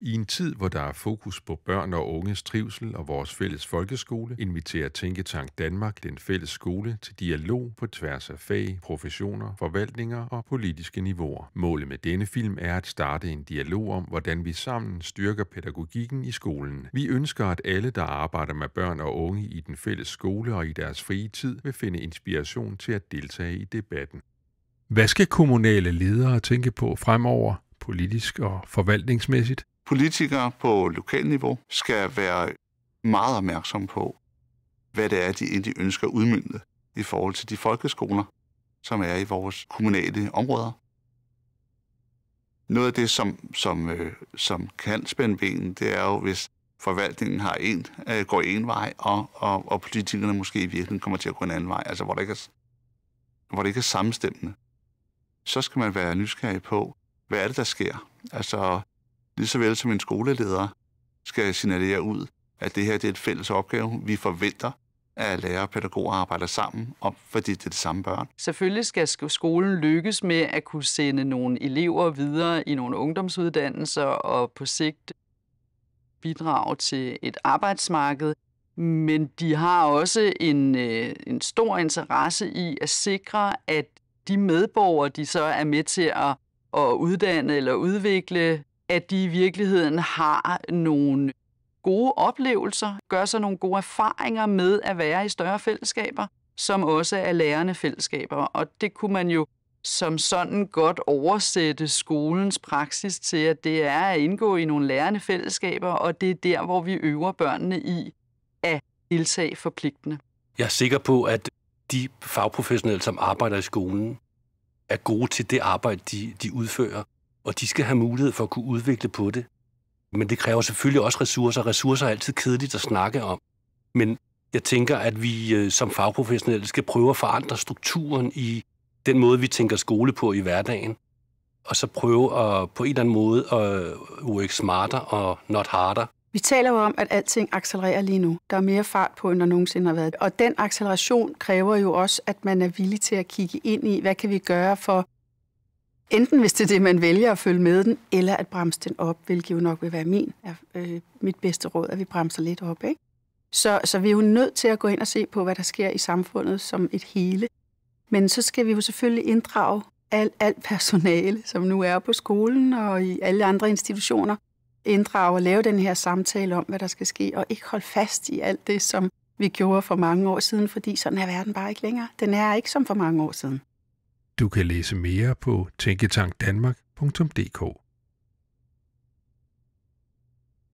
I en tid, hvor der er fokus på børn og unges trivsel og vores fælles folkeskole, inviterer Tænketank Danmark den fælles skole til dialog på tværs af fag, professioner, forvaltninger og politiske niveauer. Målet med denne film er at starte en dialog om, hvordan vi sammen styrker pædagogikken i skolen. Vi ønsker, at alle, der arbejder med børn og unge i den fælles skole og i deres frie tid, vil finde inspiration til at deltage i debatten. Hvad skal kommunale ledere tænke på fremover, politisk og forvaltningsmæssigt? Politikere på lokalniveau skal være meget opmærksomme på, hvad det er, de egentlig ønsker udmyndtet i forhold til de folkeskoler, som er i vores kommunale områder. Noget af det, som, som, øh, som kan spænde benen, det er jo, hvis forvaltningen har en, øh, går en vej, og, og, og politikerne måske i virkeligheden kommer til at gå en anden vej, altså hvor det ikke er, hvor det ikke er samstemmende. Så skal man være nysgerrig på, hvad er det, der sker? Altså, lige så vel som en skoleleder skal signalere ud, at det her det er et fælles opgave. Vi forventer, at lærer og pædagoger arbejder sammen, og fordi det er det samme børn. Selvfølgelig skal skolen lykkes med at kunne sende nogle elever videre i nogle ungdomsuddannelser og på sigt bidrage til et arbejdsmarked. Men de har også en, øh, en stor interesse i at sikre, at de medborgere, de så er med til at, at uddanne eller udvikle, at de i virkeligheden har nogle gode oplevelser, gør sig nogle gode erfaringer med at være i større fællesskaber, som også er lærende fællesskaber. Og det kunne man jo som sådan godt oversætte skolens praksis til, at det er at indgå i nogle lærende fællesskaber, og det er der, hvor vi øver børnene i at deltage forpligtende. Jeg er sikker på, at de fagprofessionelle, som arbejder i skolen, er gode til det arbejde, de, de udfører og de skal have mulighed for at kunne udvikle på det. Men det kræver selvfølgelig også ressourcer. Ressourcer er altid kedeligt at snakke om. Men jeg tænker, at vi øh, som fagprofessionelle skal prøve at forandre strukturen i den måde, vi tænker skole på i hverdagen. Og så prøve at, på en eller anden måde at øh, work smarter og not harder. Vi taler jo om, at alting accelererer lige nu. Der er mere fart på, end der nogensinde har været. Og den acceleration kræver jo også, at man er villig til at kigge ind i, hvad kan vi gøre for Enten hvis det er det, man vælger at følge med den, eller at bremse den op, hvilket jo nok vil være min, er, øh, mit bedste råd, at vi bremser lidt op. Ikke? Så, så vi er jo nødt til at gå ind og se på, hvad der sker i samfundet som et hele. Men så skal vi jo selvfølgelig inddrage alt al personale, som nu er på skolen og i alle andre institutioner, inddrage og lave den her samtale om, hvad der skal ske, og ikke holde fast i alt det, som vi gjorde for mange år siden, fordi sådan er verden bare ikke længere. Den er ikke som for mange år siden. Du kan læse mere på tænketankdanmark.dk.